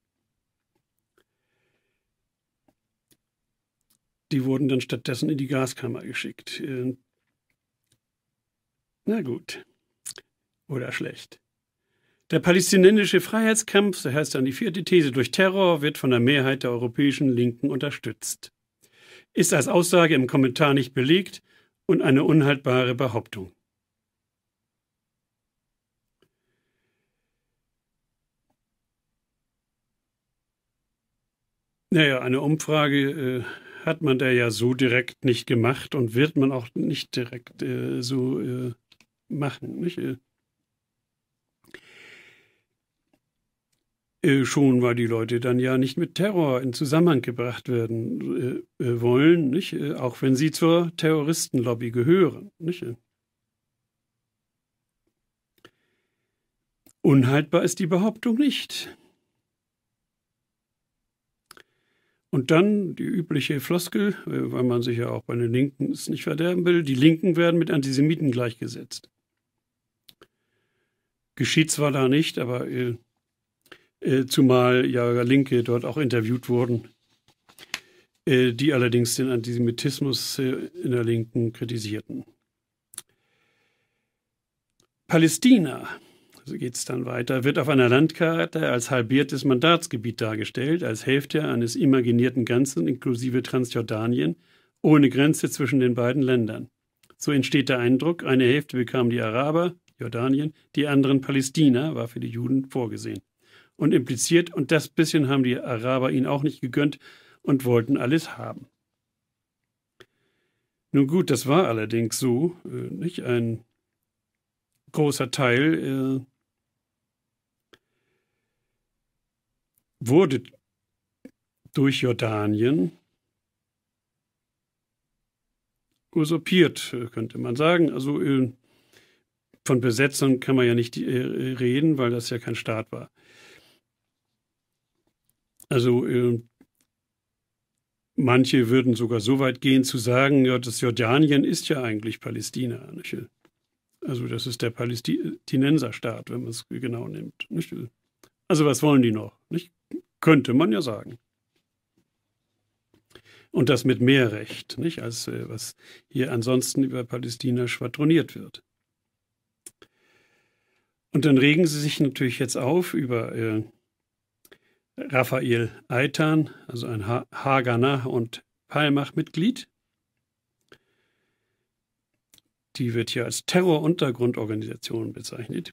Die wurden dann stattdessen in die Gaskammer geschickt. Äh, na gut. Oder schlecht. Der palästinensische Freiheitskampf, so heißt dann die vierte These, durch Terror wird von der Mehrheit der europäischen Linken unterstützt. Ist als Aussage im Kommentar nicht belegt und eine unhaltbare Behauptung. Naja, eine Umfrage äh, hat man da ja so direkt nicht gemacht und wird man auch nicht direkt äh, so äh, machen. Nicht? Äh, Äh, schon, weil die Leute dann ja nicht mit Terror in Zusammenhang gebracht werden äh, äh wollen, nicht? Äh, auch wenn sie zur Terroristenlobby gehören. Nicht? Unhaltbar ist die Behauptung nicht. Und dann die übliche Floskel, weil man sich ja auch bei den Linken es nicht verderben will, die Linken werden mit Antisemiten gleichgesetzt. Geschieht zwar da nicht, aber äh, zumal ja Linke dort auch interviewt wurden, äh, die allerdings den Antisemitismus äh, in der Linken kritisierten. Palästina, so geht es dann weiter, wird auf einer Landkarte als halbiertes Mandatsgebiet dargestellt, als Hälfte eines imaginierten Ganzen inklusive Transjordanien, ohne Grenze zwischen den beiden Ländern. So entsteht der Eindruck, eine Hälfte bekamen die Araber, Jordanien, die anderen Palästina, war für die Juden vorgesehen und impliziert, und das bisschen haben die Araber ihnen auch nicht gegönnt und wollten alles haben. Nun gut, das war allerdings so, äh, nicht ein großer Teil äh, wurde durch Jordanien usurpiert, äh, könnte man sagen. Also äh, von Besetzung kann man ja nicht äh, reden, weil das ja kein Staat war. Also äh, manche würden sogar so weit gehen zu sagen, ja, das Jordanien ist ja eigentlich Palästina. Nicht? Also das ist der Palästinenserstaat, wenn man es genau nimmt. Nicht? Also was wollen die noch? Nicht? Könnte man ja sagen. Und das mit mehr Recht, nicht? als äh, was hier ansonsten über Palästina schwadroniert wird. Und dann regen sie sich natürlich jetzt auf über äh, Raphael Eitan, also ein Haganah und Palmach-Mitglied. Die wird hier als Terroruntergrundorganisation bezeichnet.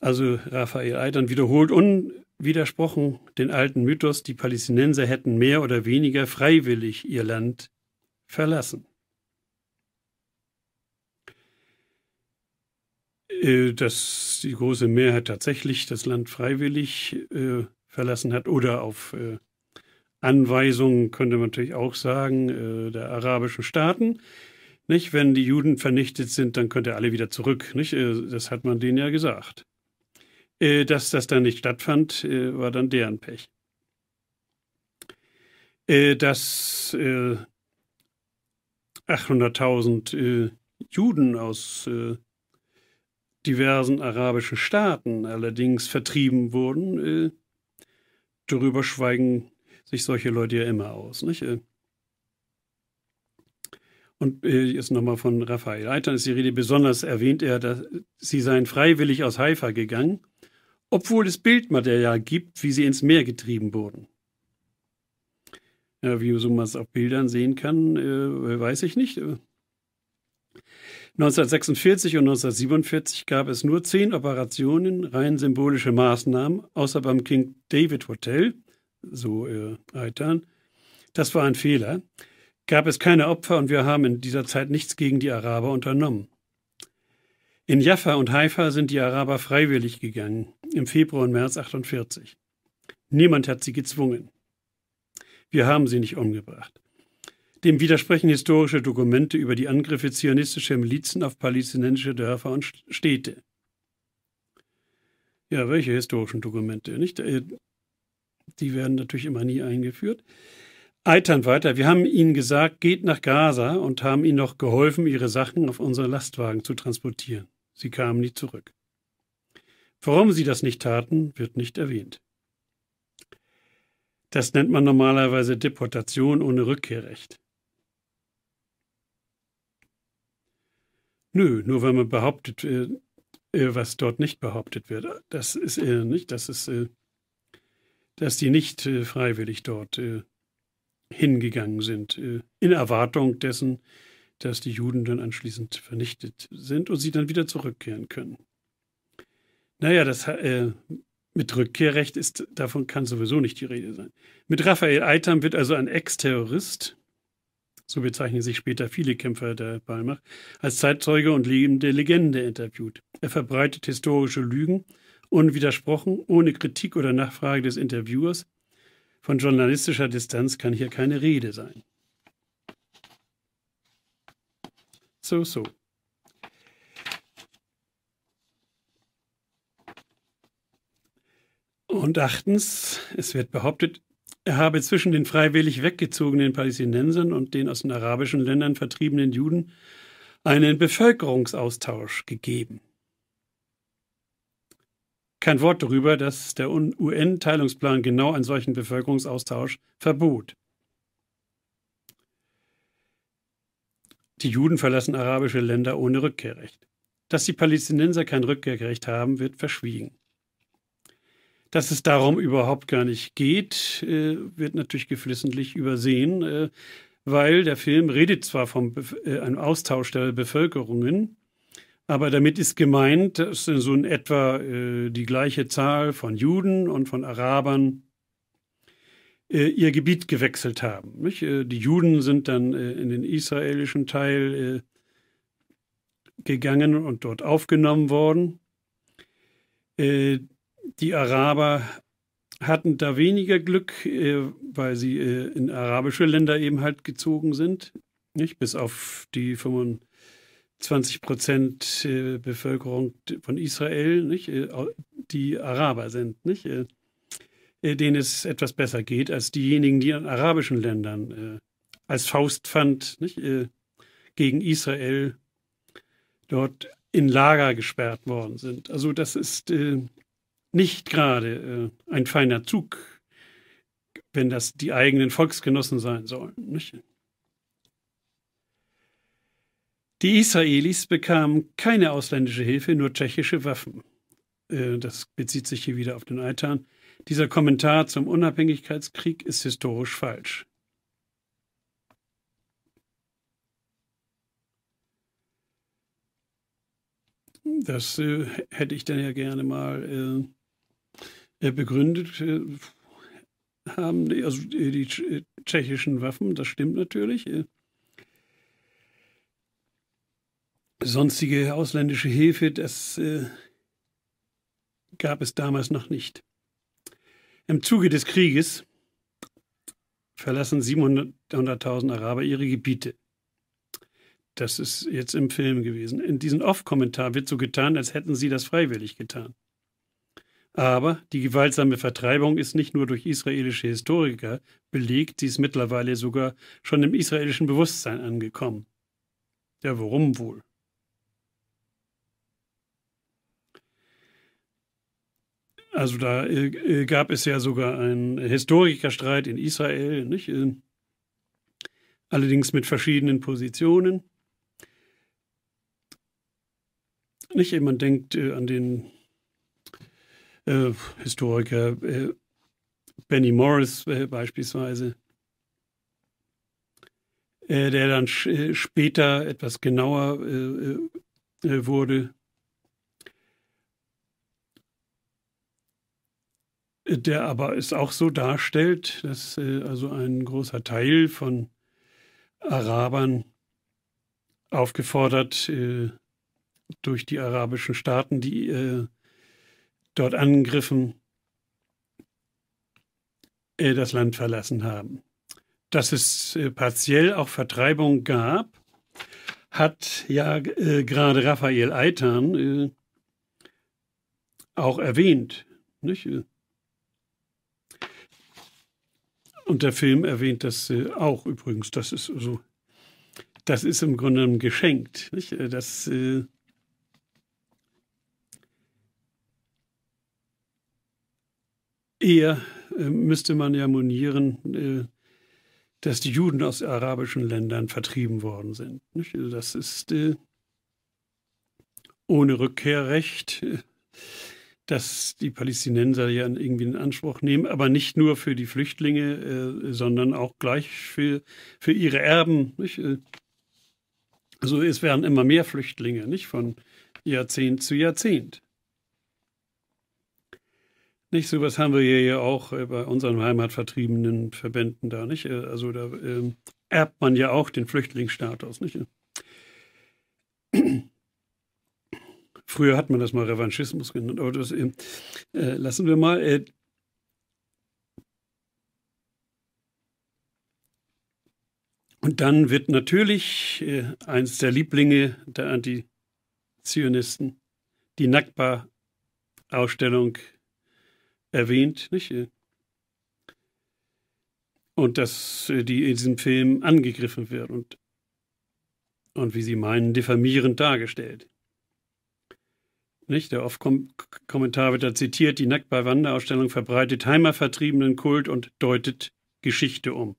Also Raphael Eitan wiederholt unwidersprochen den alten Mythos, die Palästinenser hätten mehr oder weniger freiwillig ihr Land verlassen. Äh, dass die große Mehrheit tatsächlich das Land freiwillig äh, verlassen hat oder auf äh, Anweisungen, könnte man natürlich auch sagen, äh, der arabischen Staaten. Nicht? Wenn die Juden vernichtet sind, dann könnt ihr alle wieder zurück. Nicht? Äh, das hat man denen ja gesagt. Äh, dass das dann nicht stattfand, war dann deren Pech. Dass 800.000 Juden aus diversen arabischen Staaten allerdings vertrieben wurden, äh, darüber schweigen sich solche Leute ja immer aus. Nicht? Äh, und äh, jetzt nochmal von Raphael Eitan ist die Rede. Besonders erwähnt er, dass sie seien freiwillig aus Haifa gegangen, obwohl es Bildmaterial gibt, wie sie ins Meer getrieben wurden. Ja, wie man es auf Bildern sehen kann, äh, weiß ich nicht. Äh, 1946 und 1947 gab es nur zehn Operationen, rein symbolische Maßnahmen, außer beim King David Hotel, so äh, Das war ein Fehler. Gab es keine Opfer und wir haben in dieser Zeit nichts gegen die Araber unternommen. In Jaffa und Haifa sind die Araber freiwillig gegangen im Februar und März 1948. Niemand hat sie gezwungen. Wir haben sie nicht umgebracht. Dem widersprechen historische Dokumente über die Angriffe zionistischer Milizen auf palästinensische Dörfer und Städte. Ja, welche historischen Dokumente? Nicht? Äh, die werden natürlich immer nie eingeführt. Eitern weiter. Wir haben ihnen gesagt, geht nach Gaza und haben ihnen noch geholfen, ihre Sachen auf unsere Lastwagen zu transportieren. Sie kamen nie zurück. Warum sie das nicht taten, wird nicht erwähnt. Das nennt man normalerweise Deportation ohne Rückkehrrecht. Nö, nur weil man behauptet, äh, äh, was dort nicht behauptet wird. Das ist äh, nicht, das ist, dass die nicht freiwillig dort hingegangen sind, in Erwartung dessen, dass die Juden dann anschließend vernichtet sind und sie dann wieder zurückkehren können. Naja, das mit Rückkehrrecht ist, davon kann sowieso nicht die Rede sein. Mit Raphael Eitam wird also ein Ex-Terrorist so bezeichnen sich später viele Kämpfer der Palmach, als Zeitzeuge und lebende Legende interviewt. Er verbreitet historische Lügen, unwidersprochen, ohne Kritik oder Nachfrage des Interviewers. Von journalistischer Distanz kann hier keine Rede sein. So, so. Und achtens, es wird behauptet, er habe zwischen den freiwillig weggezogenen Palästinensern und den aus den arabischen Ländern vertriebenen Juden einen Bevölkerungsaustausch gegeben. Kein Wort darüber, dass der UN-Teilungsplan genau einen solchen Bevölkerungsaustausch verbot. Die Juden verlassen arabische Länder ohne Rückkehrrecht. Dass die Palästinenser kein Rückkehrrecht haben, wird verschwiegen. Dass es darum überhaupt gar nicht geht, äh, wird natürlich geflissentlich übersehen, äh, weil der Film redet zwar von äh, einem Austausch der Bevölkerungen, aber damit ist gemeint, dass so in etwa die gleiche Zahl von Juden und von Arabern ihr Gebiet gewechselt haben. die Juden sind dann in den israelischen Teil gegangen und dort aufgenommen worden die Araber hatten da weniger Glück, äh, weil sie äh, in arabische Länder eben halt gezogen sind, nicht? bis auf die 25 Prozent äh, Bevölkerung von Israel, nicht? die Araber sind, nicht? denen es etwas besser geht als diejenigen, die in arabischen Ländern als Faustpfand nicht? gegen Israel dort in Lager gesperrt worden sind. Also das ist nicht gerade äh, ein feiner Zug, wenn das die eigenen Volksgenossen sein sollen. Nicht? Die Israelis bekamen keine ausländische Hilfe, nur tschechische Waffen. Äh, das bezieht sich hier wieder auf den Altan. Dieser Kommentar zum Unabhängigkeitskrieg ist historisch falsch. Das äh, hätte ich dann ja gerne mal äh, begründet äh, haben, die, also die äh, tschechischen Waffen, das stimmt natürlich. Äh. Sonstige ausländische Hilfe, das gab es damals noch nicht. Im Zuge des Krieges verlassen 700.000 Araber ihre Gebiete. Das ist jetzt im Film gewesen. In diesem Off-Kommentar wird so getan, als hätten sie das freiwillig getan. Aber die gewaltsame Vertreibung ist nicht nur durch israelische Historiker belegt, sie ist mittlerweile sogar schon im israelischen Bewusstsein angekommen. Ja, warum wohl? Also da äh, äh gab es ja sogar einen Historikerstreit in Israel, nicht? Äh, allerdings mit verschiedenen Positionen. Nicht, man denkt äh, an den äh, Historiker äh, Benny Morris äh, beispielsweise, äh, der dann äh, später etwas genauer wurde. Der aber es auch so darstellt, dass also ein großer Teil von Arabern aufgefordert, durch die arabischen Staaten, die dort angegriffen, äh, das Land verlassen haben. Dass es äh, partiell auch Vertreibung gab, hat ja äh, gerade Raphael Eitan äh, auch erwähnt. Nicht? Und der Film erwähnt das äh, auch übrigens. Das ist so, das ist im Grunde geschenkt. Nicht? Das äh, eher äh, müsste man ja monieren, äh, dass die Juden aus arabischen Ländern vertrieben worden sind. Nicht? Also das ist äh, ohne Rückkehrrecht, äh, dass die Palästinenser ja irgendwie in Anspruch nehmen, aber nicht nur für die Flüchtlinge, äh, sondern auch gleich für, für ihre Erben. Nicht? Äh, also es werden immer mehr Flüchtlinge, nicht von Jahrzehnt zu Jahrzehnt. Nicht, sowas haben wir hier ja auch äh, bei unseren heimatvertriebenen Verbänden da, nicht? Äh, also da ähm, erbt man ja auch den Flüchtlingsstatus, nicht? Früher hat man das mal Revanchismus genannt, aber das äh, äh, lassen wir mal. Äh, und dann wird natürlich äh, eins der Lieblinge der Antizionisten, die Nakba-Ausstellung erwähnt, nicht? Und dass äh, die in diesem Film angegriffen wird und, und wie sie meinen, diffamierend dargestellt. Nicht? Der Off-Kommentar wird da zitiert, die nackt bei Wanderausstellung verbreitet Heimervertriebenen Kult und deutet Geschichte um.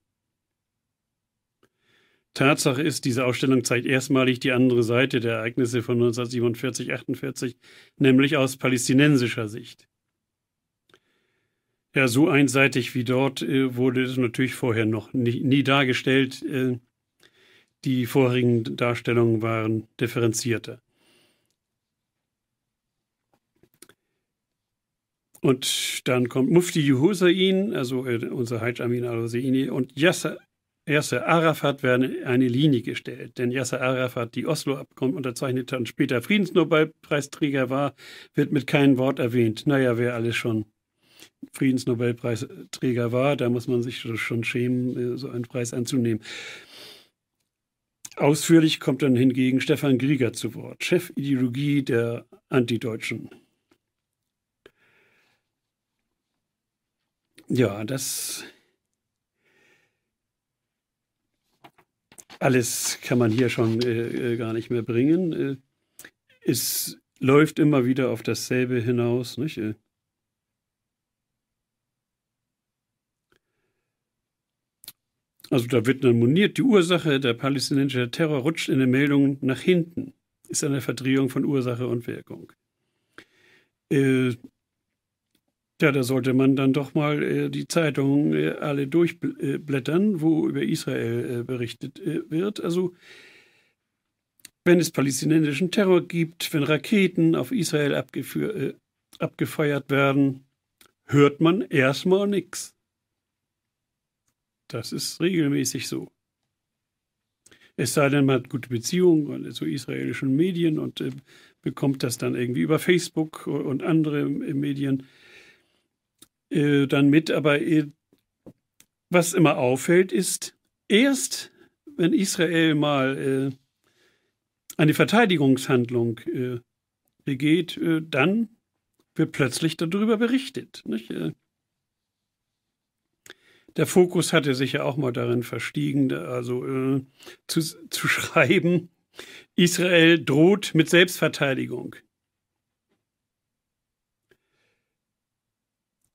Tatsache ist, diese Ausstellung zeigt erstmalig die andere Seite der Ereignisse von 1947, 48, nämlich aus palästinensischer Sicht. Ja, so einseitig wie dort äh, wurde es natürlich vorher noch nie, nie dargestellt. Äh, die vorherigen Darstellungen waren differenzierter. Und dann kommt Mufti Hussein, also äh, unser Hajj Amin al-Husseini und Yasser, Yasser Arafat werden eine Linie gestellt. Denn Yasser Arafat, die Oslo-Abkommen unterzeichnete und später Friedensnobelpreisträger war, wird mit keinem Wort erwähnt. Naja, wer alles schon Friedensnobelpreisträger war. Da muss man sich schon schämen, äh, so einen Preis anzunehmen. Ausführlich kommt dann hingegen Stefan Grieger zu Wort, Chefideologie der Antideutschen. Ja, das alles kann man hier schon äh, äh gar nicht mehr bringen. Äh, es läuft immer wieder auf dasselbe hinaus. Nicht? Also da wird dann moniert, die Ursache der palästinensische Terror rutscht in den Meldungen nach hinten, ist eine Verdrehung von Ursache und Wirkung. Äh, ja, da sollte man dann doch mal äh, die Zeitungen äh, alle durchblättern, wo über Israel äh, berichtet äh, wird. Also wenn es palästinensischen Terror gibt, wenn Raketen auf Israel äh, abgefeuert werden, hört man erstmal nichts. Das ist regelmäßig so. Es sei denn, man hat gute Beziehungen zu israelischen Medien und äh, bekommt das dann irgendwie über Facebook und andere ähm, Medien äh, dann mit. Aber äh, was immer auffällt, ist, erst wenn Israel mal eine äh, Verteidigungshandlung äh, begeht, äh, dann wird plötzlich darüber berichtet. Nicht? der Fokus hatte sich ja auch mal darin verstiegen, also äh, zu, zu schreiben, Israel droht mit Selbstverteidigung.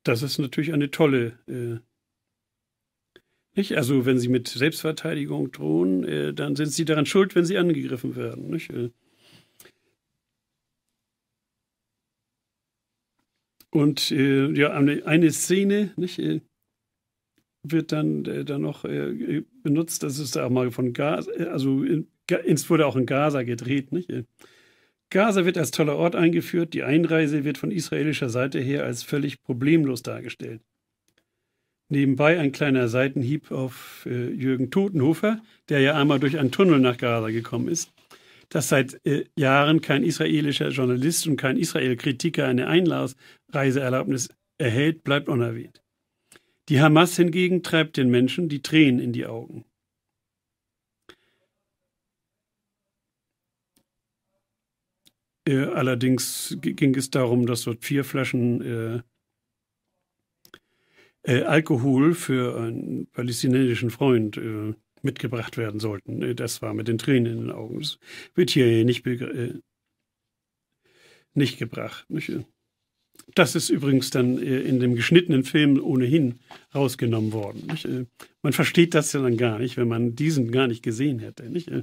Das ist natürlich eine tolle, äh, nicht? Also wenn sie mit Selbstverteidigung drohen, äh, dann sind sie daran schuld, wenn sie angegriffen werden, nicht? Äh. Und äh, ja, eine, Szene, nicht? Äh, wird dann, äh, dann noch äh, benutzt. Das ist auch mal von Gaza, also in, wurde auch in Gaza gedreht. Nicht? Gaza wird als toller Ort eingeführt. Die Einreise wird von israelischer Seite her als völlig problemlos dargestellt. Nebenbei ein kleiner Seitenhieb auf äh, Jürgen Totenhofer, der ja einmal durch einen Tunnel nach Gaza gekommen ist, dass seit äh, Jahren kein israelischer Journalist und kein Israel-Kritiker eine Einreiseerlaubnis erhält, bleibt unerwähnt. Die Hamas hingegen treibt den Menschen die Tränen in die Augen. Äh, allerdings ging es darum, dass dort vier Flaschen äh, äh, Alkohol für einen palästinensischen Freund äh, mitgebracht werden sollten. Äh, das war mit den Tränen in den Augen. Das wird hier nicht, nicht gebracht. Nicht? Das ist übrigens dann äh, in dem geschnittenen Film ohnehin rausgenommen worden. Äh, man versteht das ja dann gar nicht, wenn man diesen gar nicht gesehen hätte. Äh.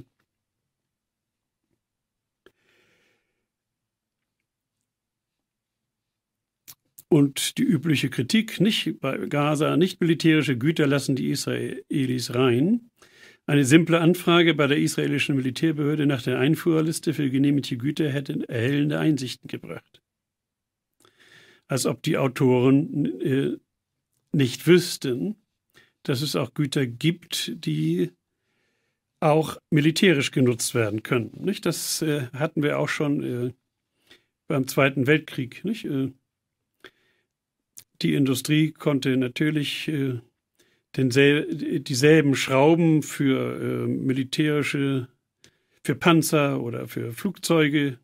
Und die übliche Kritik, nicht bei Gaza, nicht militärische Güter lassen die Israelis rein. Eine simple Anfrage bei der israelischen Militärbehörde nach der Einfuhrliste für genehmigte Güter hätte erhellende Einsichten gebracht als ob die Autoren äh, nicht wüssten, dass es auch Güter gibt, die auch militärisch genutzt werden können. Nicht? Das äh, hatten wir auch schon äh, beim Zweiten Weltkrieg. Nicht? Äh, die Industrie konnte natürlich äh, densel- dieselben Schrauben für äh, militärische, für Panzer oder für Flugzeuge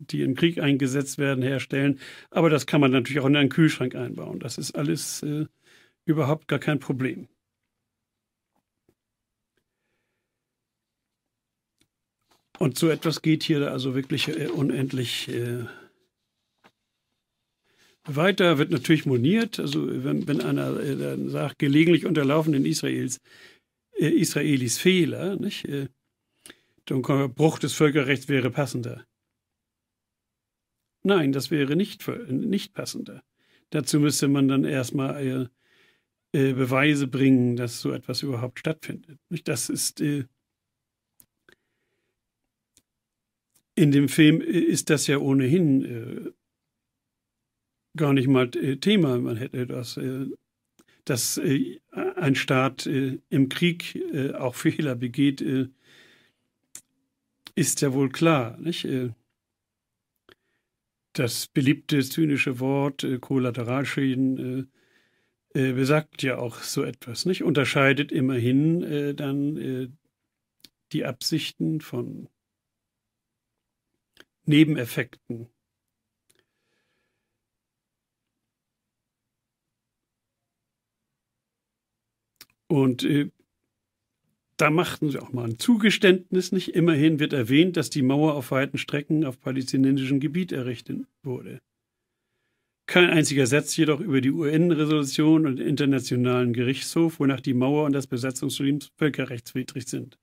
die im Krieg eingesetzt werden, herstellen. Aber das kann man natürlich auch in einen Kühlschrank einbauen. Das ist alles äh, überhaupt gar kein Problem. Und so etwas geht hier also wirklich äh, unendlich äh, weiter, wird natürlich moniert. Also wenn, wenn einer äh, dann sagt, gelegentlich unterlaufen den Israels, äh, Israelis Fehler, nicht? Äh, dann Bruch des Völkerrechts wäre passender. Nein, das wäre nicht, für, nicht passender. Dazu müsste man dann erstmal äh, äh Beweise bringen, dass so etwas überhaupt stattfindet. Das ist äh, in dem Film äh, ist das ja ohnehin äh, gar nicht mal äh, Thema. Man hätte das, dass ein Staat im Krieg auch Fehler begeht, ist ja wohl klar. Nicht? das beliebte zynische Wort äh, Kollateralschäden äh, äh, besagt ja auch so etwas, nicht? Unterscheidet immerhin äh, dann äh, die Absichten von Nebeneffekten. Und äh, da machten sie auch mal ein Zugeständnis. Nicht immerhin wird erwähnt, dass die Mauer auf weiten Strecken auf palästinensischem Gebiet errichtet wurde. Kein einziger Satz jedoch über die UN-Resolution und den Internationalen Gerichtshof, wonach die Mauer und das Besatzungsregime völkerrechtswidrig sind.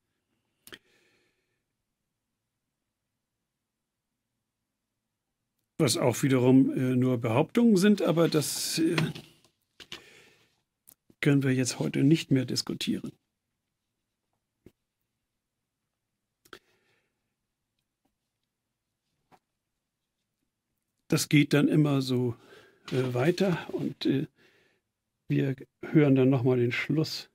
Was auch wiederum äh, nur Behauptungen sind, aber das äh, können wir jetzt heute nicht mehr diskutieren. das geht dann immer so äh, weiter und äh, wir hören dann nochmal den Schluss.